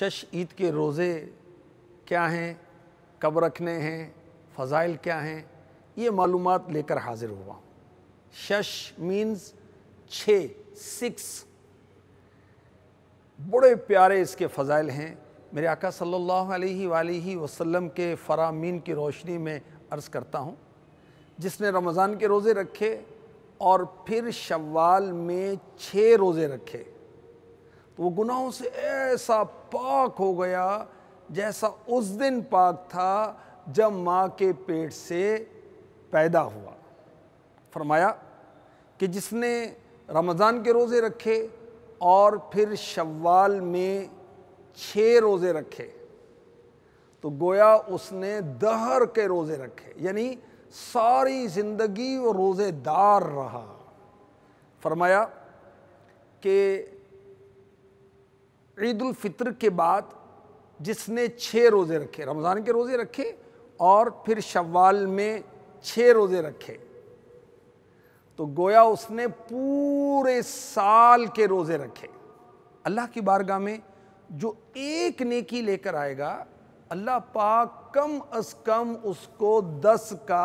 शश ईद के रोज़े क्या हैं कब रखने हैं फ़ज़ाइल क्या हैं ये मालूम लेकर हाजिर हुआ शश मीन्स छ सिक्स बड़े प्यारे इसके फ़ज़ाइल हैं मेरे आका सल्लल्लाहु अलैहि वसल्लम के फ़रामीन की रोशनी में अर्ज़ करता हूँ जिसने रमज़ान के रोज़े रखे और फिर शवाल में छः रोज़े रखे वो गुनाहों से ऐसा पाक हो गया जैसा उस दिन पाक था जब माँ के पेट से पैदा हुआ फरमाया कि जिसने रमज़ान के रोज़े रखे और फिर शवाल में छः रोज़े रखे तो गोया उसने दहर के रोज़े रखे यानी सारी ज़िंदगी वो रोज़ेदार रहा फरमाया कि ईदालफ़ितर के बाद जिसने छः रोज़े रखे रमज़ान के रोज़े रखे और फिर शवाल में छः रोज़े रखे तो गोया उसने पूरे साल के रोज़े रखे अल्लाह की बारगाह में जो एक नेकी लेकर आएगा अल्लाह पाक कम अज कम उसको दस का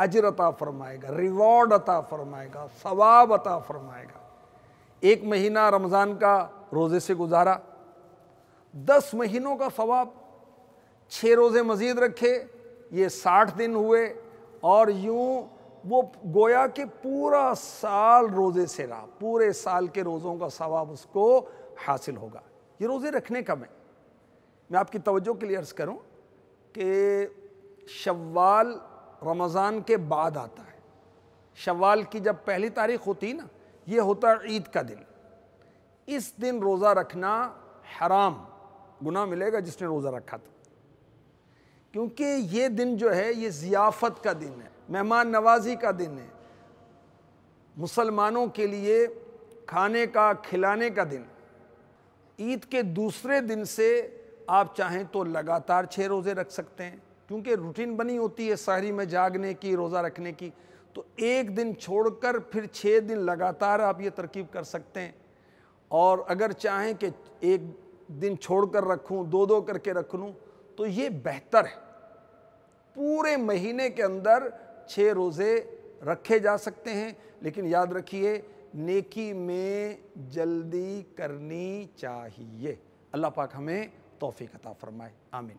अजर अता फरमाएगा रिवॉर्ड अता फरमाएगा सवाब अता फरमाएगा एक महीना रमज़ान का रोज़े से गुजारा दस महीनों का सवाब छः रोज़े मज़ीद रखे ये साठ दिन हुए और यूँ वो गोया कि पूरा साल रोज़े से रहा पूरे साल के रोज़ों का सवाब उसको हासिल होगा ये रोज़े रखने का मैं मैं आपकी तवज्जो के लिए अर्ज़ करूँ कि शवाल रमज़ान के बाद आता है शवाल की जब पहली तारीख होती ना ये होता है ईद का दिन इस दिन रोज़ा रखना हराम गुना मिलेगा जिसने रोज़ा रखा था क्योंकि ये दिन जो है ये ज़ियाफ़त का दिन है मेहमान नवाजी का दिन है मुसलमानों के लिए खाने का खिलाने का दिन ईद के दूसरे दिन से आप चाहें तो लगातार छः रोज़े रख सकते हैं क्योंकि रूटीन बनी होती है शहरी में जागने की रोज़ा रखने की तो एक दिन छोड़कर फिर छः दिन लगातार आप ये तरकीब कर सकते हैं और अगर चाहें कि एक दिन छोड़कर रखूं दो दो करके रख लूँ तो ये बेहतर है पूरे महीने के अंदर छः रोज़े रखे जा सकते हैं लेकिन याद रखिए नेकी में जल्दी करनी चाहिए अल्लाह पाक हमें तोफ़ी कता फरमाए आमिन